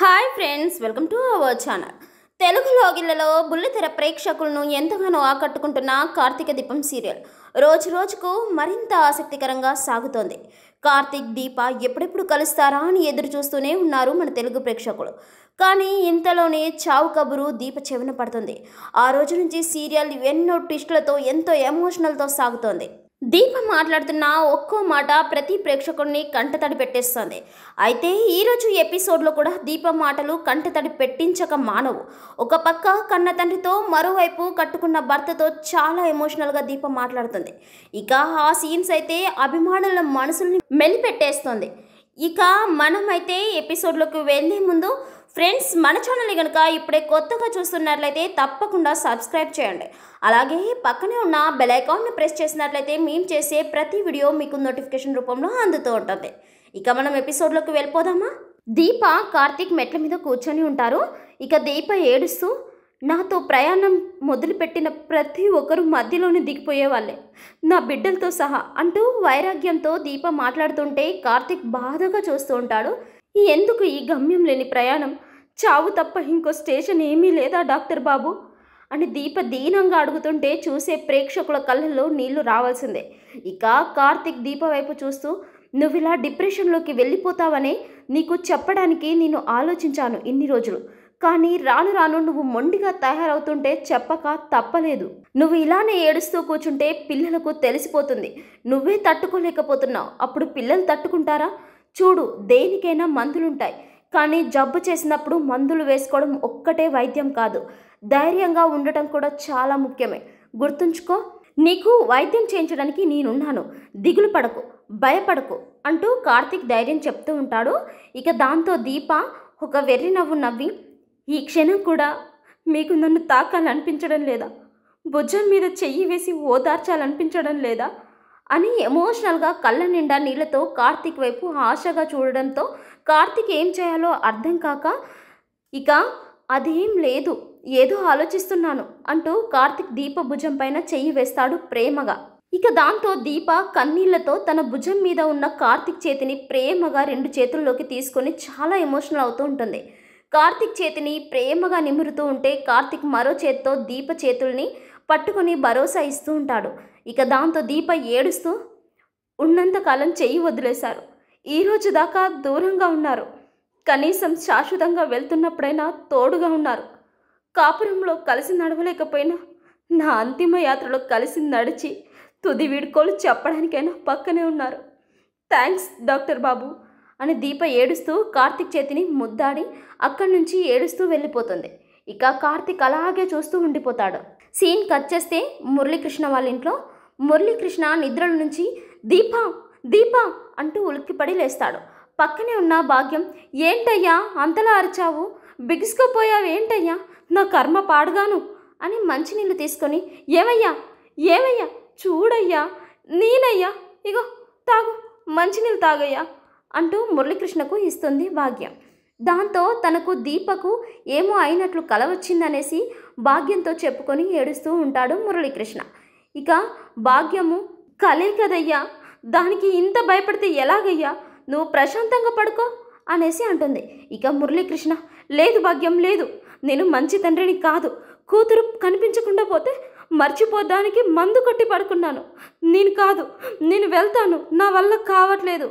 hi friends welcome to our channel Telugu లోగిళ్లలో బుల్లితెర ప్రేక్షకులను ఎంతగానో ఆకట్టుకుంటున్న కార్తీక దీపం సీరియల్ రోజు రోజుకు మరింత ఆసక్తికరంగా సాగుతోంది కార్తీక్ దీప ఎప్పుడెప్పుడు కలుస్తారా అని ఎదురు చూస్తూనే ఉన్నారు మన తెలుగు ప్రేక్షకులు కానీ ఇంతలోనే చావు కబురు దీప చెవిన పడుతుంది ఆ రోజు నుంచి సీరియల్ ఎన్నో ట్విస్టులతో ఎంతో ఎమోషనల్తో సాగుతోంది దీప మాట్లాడుతున్న ఒక్కో మాట ప్రతి ప్రేక్షకుడిని కంటతడి పెట్టేస్తుంది అయితే ఈరోజు ఎపిసోడ్లో కూడా దీప మాటలు కంటతడి పెట్టించక మానవు ఒక పక్క కన్న తండ్రితో మరోవైపు కట్టుకున్న భర్తతో చాలా ఎమోషనల్గా దీప మాట్లాడుతుంది ఇక ఆ సీన్స్ అయితే అభిమానుల మనసుల్ని మెలిపెట్టేస్తుంది ఇక మనమైతే ఎపిసోడ్లోకి వెళ్ళే ముందు ఫ్రెండ్స్ మన ఛానల్ని కనుక ఇప్పుడే కొత్తగా చూస్తున్నట్లయితే తప్పకుండా సబ్స్క్రైబ్ చేయండి అలాగే పక్కనే ఉన్న బెల్ ప్రెస్ చేసినట్లయితే మేము చేసే ప్రతి వీడియో మీకు నోటిఫికేషన్ రూపంలో అందుతూ ఉంటుంది ఇక మనం ఎపిసోడ్లోకి వెళ్ళిపోదామా దీప కార్తీక్ మెట్ల మీద కూర్చొని ఉంటారు ఇక దీప ఏడుస్తూ నాతో ప్రయాణం మొదలుపెట్టిన ప్రతి ఒక్కరూ మధ్యలోనే దిగిపోయేవాళ్ళే నా బిడ్డలతో సహా అంటూ వైరాగ్యంతో దీప మాట్లాడుతుంటే కార్తిక్ బాధగా చూస్తూ ఉంటాడు ఎందుకు ఈ గమ్యం లేని ప్రయాణం చావు తప్ప ఇంకో స్టేషన్ ఏమీ లేదా డాక్టర్ బాబు అని దీప దీనంగా అడుగుతుంటే చూసే ప్రేక్షకుల కళ్ళల్లో నీళ్లు రావాల్సిందే ఇక కార్తిక్ దీప వైపు చూస్తూ నువ్వు ఇలా డిప్రెషన్లోకి వెళ్ళిపోతావనే నీకు చెప్పడానికి నేను ఆలోచించాను ఇన్ని రోజులు కానీ రాను రాను నువ్వు మొండిగా తయారవుతుంటే చెప్పక తప్పలేదు నువ్వు ఇలానే ఏడుస్తూ కూర్చుంటే పిల్లలకు తెలిసిపోతుంది నువ్వే తట్టుకోలేకపోతున్నావు అప్పుడు పిల్లలు తట్టుకుంటారా చూడు దేనికైనా మందులుంటాయి కానీ జబ్బు చేసినప్పుడు మందులు వేసుకోవడం ఒక్కటే వైద్యం కాదు ధైర్యంగా ఉండటం కూడా చాలా ముఖ్యమే గుర్తుంచుకో నీకు వైద్యం చేయించడానికి నేనున్నాను దిగులు పడకు భయపడకు అంటూ కార్తీక్ ధైర్యం చెప్తూ ఉంటాడు ఇక దాంతో దీప ఒక వెర్రి నవ్వు నవ్వి ఈ క్షణం కూడా మీకు నన్ను తాకాలనిపించడం లేదా భుజం మీద చెయ్యి వేసి ఓదార్చాలనిపించడం లేదా అని ఎమోషనల్గా కళ్ళ నిండా నీళ్లతో కార్తీక్ వైపు ఆశగా చూడడంతో కార్తీక్ ఏం చేయాలో అర్థం కాక ఇక అదేం లేదు ఏదో ఆలోచిస్తున్నాను అంటూ కార్తిక్ దీప భుజం పైన చెయ్యి వేస్తాడు ప్రేమగా ఇక దాంతో దీప కన్నీళ్లతో తన భుజం మీద ఉన్న కార్తిక్ చేతిని ప్రేమగా రెండు చేతుల్లోకి తీసుకొని చాలా ఎమోషనల్ అవుతూ ఉంటుంది కార్తిక్ చేతిని ప్రేమగా నిమురుతూ ఉంటే కార్తిక్ మరో చేత్తో దీప చేతుల్ని పట్టుకుని భరోసా ఇస్తూ ఉంటాడు ఇక దాంతో దీప ఏడుస్తూ ఉన్నంతకాలం చెయ్యి వదిలేశారు ఈరోజు దాకా దూరంగా ఉన్నారు కనీసం శాశ్వతంగా వెళ్తున్నప్పుడైనా తోడుగా ఉన్నారు కాపురంలో కలిసి నడవలేకపోయినా నా అంతిమ యాత్రలో కలిసి నడిచి తుది వీడుకోలు చెప్పడానికైనా పక్కనే ఉన్నారు థ్యాంక్స్ డాక్టర్ బాబు అని దీప ఏడుస్తూ కార్తిక్ చేతిని ముద్దాడి అక్కడి నుంచి ఏడుస్తూ వెళ్ళిపోతుంది ఇక కార్తిక్ అలాగే చూస్తూ ఉండిపోతాడు సీన్ కట్ చేస్తే మురళీకృష్ణ వాళ్ళ ఇంట్లో మురళీకృష్ణ నిద్రల నుంచి దీప దీప అంటూ ఉలిక్కిపడి లేస్తాడు పక్కనే ఉన్న భాగ్యం ఏంటయ్యా అంతలా అరిచావు బిగుసుకుపోయావు ఏంటయ్యా నా కర్మ పాడుగాను అని మంచినీళ్ళు తీసుకొని ఏమయ్యా ఏమయ్యా చూడయ్యా నేనయ్యా ఇగో తాగు మంచినీళ్ళు తాగయ్యా అంటూ మురళీకృష్ణకు ఇస్తుంది భాగ్యం దాంతో తనకు దీపకు ఏమో అయినట్లు కల భాగ్యంతో చెప్పుకొని ఏడుస్తూ ఉంటాడు మురళీకృష్ణ ఇక భాగ్యము కలే కదయ్యా దానికి ఇంత భయపడితే ఎలాగయ్యా నువ్వు ప్రశాంతంగా పడుకో అనేసి అంటుంది ఇక మురళీకృష్ణ లేదు భాగ్యం లేదు నేను మంచి తండ్రిని కాదు కూతురు కనిపించకుండా పోతే మర్చిపోదానికి మందు కొట్టి పడుకున్నాను నేను కాదు నేను వెళ్తాను నా వల్ల కావట్లేదు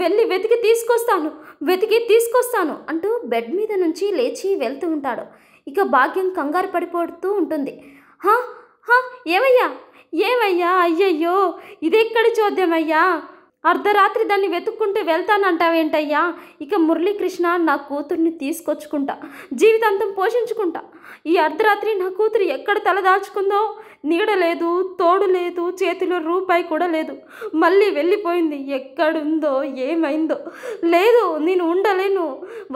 వెళ్ళి వెతికి తీసుకొస్తాను వెతికి తీసుకొస్తాను అంటూ బెడ్ మీద నుంచి లేచి వెళ్తూ ఉంటాడు ఇక భాగ్యం కంగారు పడిపోతూ ఉంటుంది హా హా ఏమయ్యా ఏమయ్యా అయ్యయ్యో ఇదెక్కడి చూద్దామయ్యా అర్ధరాత్రి దాన్ని వెతుక్కుంటూ వెళ్తానంటావేంటయ్యా ఇక మురళీకృష్ణ నా కూతుర్ని తీసుకొచ్చుకుంటా జీవితాంతం పోషించుకుంటా ఈ అర్ధరాత్రి నా కూతురు ఎక్కడ తలదాచుకుందో నీడ లేదు తోడు లేదు చేతిలో రూపాయి కూడా లేదు మళ్ళీ వెళ్ళిపోయింది ఎక్కడుందో ఏమైందో లేదు నేను ఉండలేను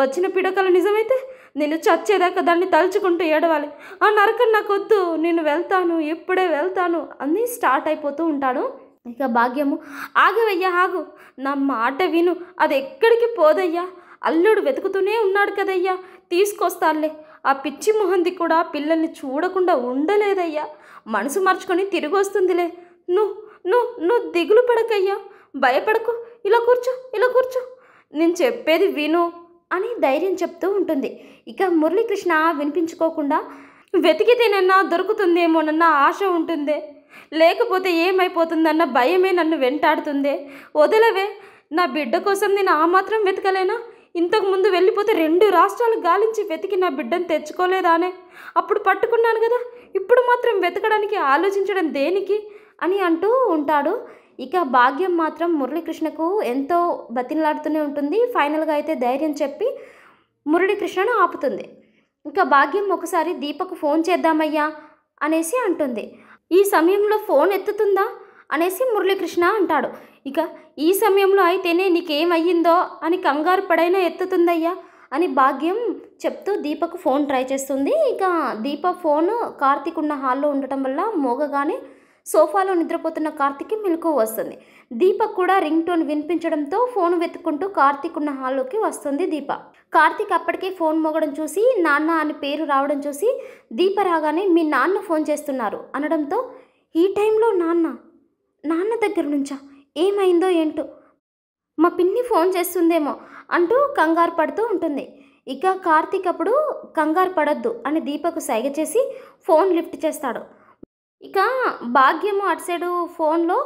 వచ్చిన పిడకలు నిజమైతే నేను చచ్చేదాకా దాన్ని తలుచుకుంటూ ఏడవాలి ఆ నరకం నాకొద్దు నేను వెళ్తాను ఎప్పుడే వెళ్తాను అని స్టార్ట్ అయిపోతూ ఉంటాడు ఇక భాగ్యము ఆగవయ్యా ఆగు నా మాట విను అది ఎక్కడికి పోదయ్యా అల్లుడు వెతుకుతూనే ఉన్నాడు కదయ్యా తీసుకొస్తాలే ఆ పిచ్చి మొహంది కూడా పిల్లల్ని చూడకుండా ఉండలేదయ్యా మనసు మార్చుకొని తిరిగి వస్తుందిలే నువ్వు నువ్వు నువ్వు దిగులు పడకయ్యా భయపడకు ఇలా కూర్చో ఇలా కూర్చో నేను చెప్పేది విను అని ధైర్యం చెప్తూ ఉంటుంది ఇక మురళీకృష్ణ వినిపించుకోకుండా వెతికితేనన్నా దొరుకుతుందేమోనన్న ఆశ ఉంటుందే లేకపోతే ఏమైపోతుందన్న భయమే నన్ను వెంటాడుతుందే వదలవే నా బిడ్డ కోసం నేను ఆ మాత్రం వెతకలేనా ఇంతకుముందు వెళ్ళిపోతే రెండు రాష్ట్రాలు గాలించి వెతికి నా బిడ్డను తెచ్చుకోలేదానే అప్పుడు పట్టుకున్నాను కదా ఇప్పుడు మాత్రం వెతకడానికి ఆలోచించడం దేనికి అని అంటూ ఉంటాడు ఇక భాగ్యం మాత్రం మురళీకృష్ణకు ఎంతో బతినలాడుతూనే ఉంటుంది ఫైనల్గా అయితే ధైర్యం చెప్పి మురళీకృష్ణను ఆపుతుంది ఇంకా భాగ్యం ఒకసారి దీపకు ఫోన్ చేద్దామయ్యా అనేసి అంటుంది ఈ సమయంలో ఫోన్ ఎత్తుతుందా అనేసి మురళీకృష్ణ అంటాడు ఇక ఈ సమయంలో అయితేనే నీకేమయ్యిందో అని కంగారు పడైనా ఎత్తుతుందయ్యా అని భాగ్యం చెప్తూ దీపకు ఫోన్ ట్రై చేస్తుంది ఇక దీప ఫోన్ కార్తీక్ ఉన్న హాల్లో ఉండటం వల్ల మోగగానే సోఫాలో నిద్రపోతున్న కార్తిక్కి మెలకు వస్తుంది దీపక్ కూడా రింగ్ టోన్ వినిపించడంతో ఫోన్ వెతుక్కుంటూ కార్తిక్ ఉన్న హాల్లోకి వస్తుంది దీప కార్తిక్ అప్పటికే ఫోన్ మోగడం చూసి నాన్న అని పేరు రావడం చూసి దీప రాగానే మీ నాన్న ఫోన్ చేస్తున్నారు అనడంతో ఈ టైంలో నాన్న నాన్న దగ్గర నుంచా ఏమైందో ఏంటో మా పిన్ని ఫోన్ చేస్తుందేమో అంటూ కంగారు పడుతూ ఉంటుంది ఇక కార్తీక్ అప్పుడు కంగారు పడద్దు అని దీపకు సైగ చేసి ఫోన్ లిఫ్ట్ చేస్తాడు ఇక భాగ్యము అటు సైడు ఫోన్లో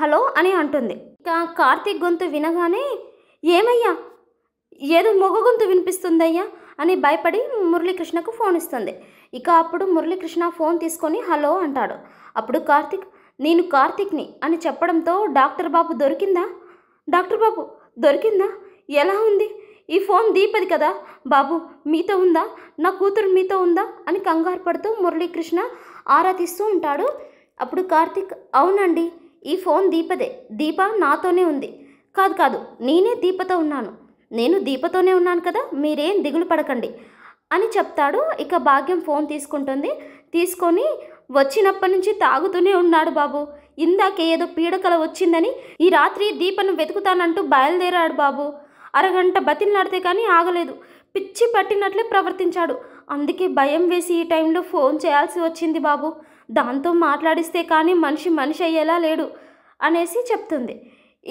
హలో అని అంటుంది ఇక కార్తీక్ గొంతు వినగానే ఏమయ్యా ఏదో మొగ గొంతు వినిపిస్తుందయ్యా అని భయపడి మురళీకృష్ణకు ఫోన్ ఇస్తుంది ఇక అప్పుడు మురళీకృష్ణ ఫోన్ తీసుకొని హలో అంటాడు అప్పుడు కార్తిక్ నేను కార్తిక్ని అని చెప్పడంతో డాక్టర్ బాబు దొరికిందా డాక్టర్ బాబు దొరికిందా ఎలా ఉంది ఈ ఫోన్ దీపది కదా బాబు మీతో ఉందా నా కూతురు మీతో ఉందా అని కంగారు పడుతూ మురళీకృష్ణ ఆరా తీస్తూ ఉంటాడు అప్పుడు కార్తిక్ అవునండి ఈ ఫోన్ దీపదే దీప నాతోనే ఉంది కాదు కాదు నేనే దీపతో ఉన్నాను నేను దీపతోనే ఉన్నాను కదా మీరేం దిగులు పడకండి అని చెప్తాడు ఇక భాగ్యం ఫోన్ తీసుకుంటుంది తీసుకొని వచ్చినప్పటి నుంచి తాగుతూనే ఉన్నాడు బాబు ఇందాక ఏదో పీడకల వచ్చిందని ఈ రాత్రి దీపను వెతుకుతానంటూ బయలుదేరాడు బాబు అరగంట నడితే కానీ ఆగలేదు పిచ్చి పట్టినట్లే ప్రవర్తించాడు అందుకే భయం వేసి ఈ టైంలో ఫోన్ చేయాల్సి వచ్చింది బాబు దాంతో మాట్లాడిస్తే కానీ మనిషి మనిషి అయ్యేలా లేడు అనేసి చెప్తుంది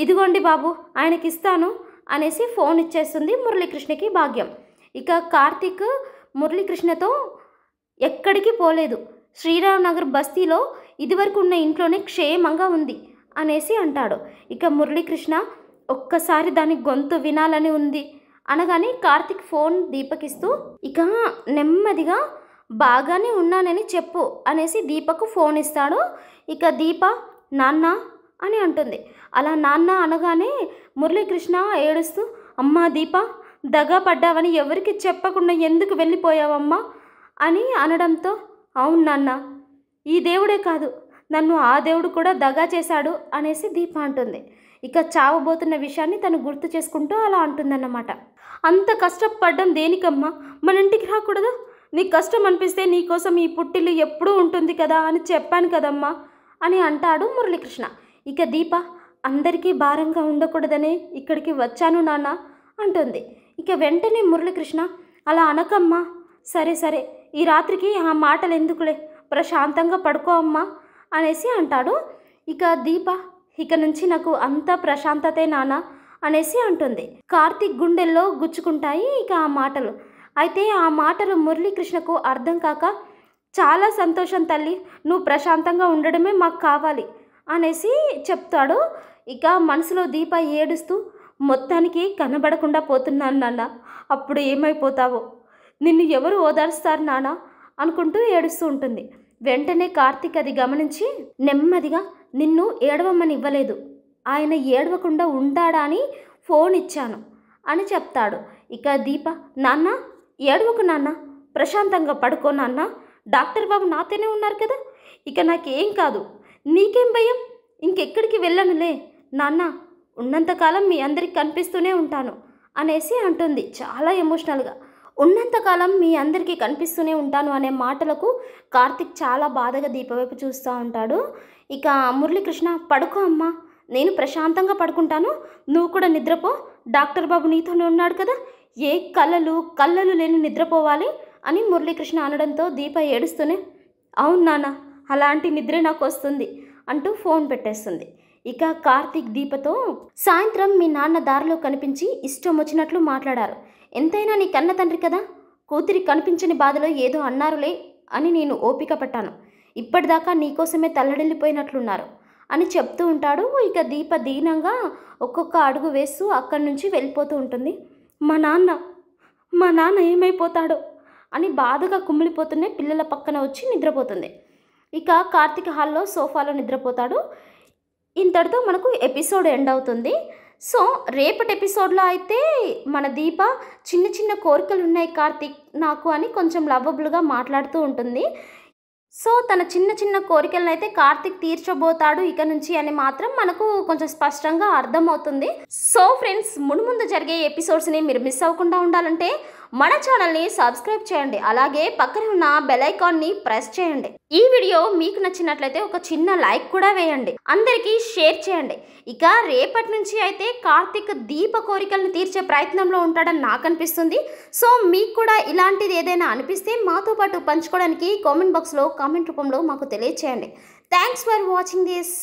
ఇదిగోండి బాబు ఆయనకిస్తాను అనేసి ఫోన్ ఇచ్చేస్తుంది మురళీకృష్ణకి భాగ్యం ఇక కార్తీక్ మురళీకృష్ణతో ఎక్కడికి పోలేదు శ్రీరామనగర్ బస్తీలో ఇదివరకు ఉన్న ఇంట్లోనే క్షేమంగా ఉంది అనేసి అంటాడు ఇక మురళీకృష్ణ ఒక్కసారి దాని గొంతు వినాలని ఉంది అనగానే కార్తిక్ ఫోన్ దీపక్ ఇస్తూ ఇక నెమ్మదిగా బాగానే ఉన్నానని చెప్పు అనేసి దీపకు ఫోన్ ఇస్తాడు ఇక దీప నాన్న అని అంటుంది అలా నాన్న అనగానే మురళీకృష్ణ ఏడుస్తూ అమ్మ దీప దగా పడ్డావని ఎవరికి చెప్పకుండా ఎందుకు వెళ్ళిపోయావమ్మా అని అనడంతో అవును నాన్న ఈ దేవుడే కాదు నన్ను ఆ దేవుడు కూడా దగా చేశాడు అనేసి దీప అంటుంది ఇక చావబోతున్న విషయాన్ని తను గుర్తు చేసుకుంటూ అలా అంటుందన్నమాట అంత కష్టపడ్డం దేనికమ్మా మన ఇంటికి రాకూడదు నీకు కష్టం అనిపిస్తే నీకోసం ఈ పుట్టిల్లు ఎప్పుడూ ఉంటుంది కదా అని చెప్పాను కదమ్మా అని అంటాడు మురళీకృష్ణ ఇక దీప అందరికీ భారంగా ఉండకూడదనే ఇక్కడికి వచ్చాను నాన్న అంటుంది ఇక వెంటనే మురళీకృష్ణ అలా అనకమ్మా సరే సరే ఈ రాత్రికి ఆ మాటలు ఎందుకులే ప్రశాంతంగా పడుకో అమ్మా అనేసి అంటాడు ఇక దీప ఇక నుంచి నాకు అంత ప్రశాంతతే నాన్న అనేసి అంటుంది కార్తీక్ గుండెల్లో గుచ్చుకుంటాయి ఇక ఆ మాటలు అయితే ఆ మాటలు మురళీకృష్ణకు అర్థం కాక చాలా సంతోషం తల్లి నువ్వు ప్రశాంతంగా ఉండడమే మాకు కావాలి అనేసి చెప్తాడు ఇక మనసులో దీప ఏడుస్తూ మొత్తానికి కనబడకుండా పోతున్నాను నాన్న అప్పుడు ఏమైపోతావో నిన్ను ఎవరు ఓదార్స్తారు నాన్న అనుకుంటూ ఏడుస్తూ ఉంటుంది వెంటనే కార్తీక్ అది గమనించి నెమ్మదిగా నిన్ను ఏడవమని ఇవ్వలేదు ఆయన ఏడవకుండా ఉంటాడా అని ఫోన్ ఇచ్చాను అని చెప్తాడు ఇక దీప నాన్న ఏడవకు నాన్న ప్రశాంతంగా పడుకో నాన్న డాక్టర్ బాబు నాతోనే ఉన్నారు కదా ఇక నాకేం కాదు నీకేం భయం ఇంకెక్కడికి వెళ్ళనులే నాన్న ఉన్నంతకాలం మీ అందరికి కనిపిస్తూనే ఉంటాను అనేసి అంటుంది చాలా ఎమోషనల్గా ఉన్నంతకాలం మీ అందరికీ కనిపిస్తూనే ఉంటాను అనే మాటలకు కార్తిక్ చాలా బాధగా దీపవైపు చూస్తూ ఉంటాడు ఇక మురళీకృష్ణ పడుకో అమ్మా నేను ప్రశాంతంగా పడుకుంటాను నువ్వు కూడా నిద్రపో డాక్టర్ బాబు నీతోనే ఉన్నాడు కదా ఏ కళ్ళలు కళ్ళలు లేని నిద్రపోవాలి అని మురళీకృష్ణ అనడంతో దీప ఏడుస్తూనే అవును నాన్న అలాంటి నిద్రే నాకు వస్తుంది అంటూ ఫోన్ పెట్టేస్తుంది ఇక కార్తీక్ దీపతో సాయంత్రం మీ నాన్న దారిలో కనిపించి ఇష్టం వచ్చినట్లు మాట్లాడారు ఎంతైనా నీ కన్న తండ్రి కదా కూతురి కనిపించని బాధలో ఏదో అన్నారులే అని నేను ఓపిక పట్టాను ఇప్పటిదాకా నీకోసమే తల్లడిల్లిపోయినట్లున్నారు అని చెప్తూ ఉంటాడు ఇక దీప దీనంగా ఒక్కొక్క అడుగు వేస్తూ అక్కడి నుంచి వెళ్ళిపోతూ ఉంటుంది మా నాన్న మా నాన్న ఏమైపోతాడో అని బాధగా కుమిలిపోతూనే పిల్లల పక్కన వచ్చి నిద్రపోతుంది ఇక కార్తీక హాల్లో సోఫాలో నిద్రపోతాడు ఇంతటితో మనకు ఎపిసోడ్ ఎండ్ అవుతుంది సో రేపటి ఎపిసోడ్లో అయితే మన దీప చిన్న చిన్న కోరికలు ఉన్నాయి కార్తీక్ నాకు అని కొంచెం లవ్వబుల్గా మాట్లాడుతూ ఉంటుంది సో తన చిన్న చిన్న కోరికలను అయితే కార్తిక్ తీర్చబోతాడు ఇక నుంచి అని మాత్రం మనకు కొంచెం స్పష్టంగా అర్థమవుతుంది సో ఫ్రెండ్స్ ముందు ముందు జరిగే ఎపిసోడ్స్ని మీరు మిస్ అవ్వకుండా ఉండాలంటే మన ఛానల్ని సబ్స్క్రైబ్ చేయండి అలాగే పక్కన ఉన్న బెలైకాన్ని ప్రెస్ చేయండి ఈ వీడియో మీకు నచ్చినట్లయితే ఒక చిన్న లైక్ కూడా వేయండి అందరికీ షేర్ చేయండి ఇక రేపటి నుంచి అయితే కార్తీక్ దీప కోరికలను తీర్చే ప్రయత్నంలో ఉంటాడని నాకు అనిపిస్తుంది సో మీకు కూడా ఇలాంటిది ఏదైనా అనిపిస్తే మాతో పాటు పంచుకోవడానికి కామెంట్ బాక్స్లో కామెంట్ రూపంలో మాకు తెలియచేయండి థ్యాంక్స్ ఫర్ వాచింగ్ దిస్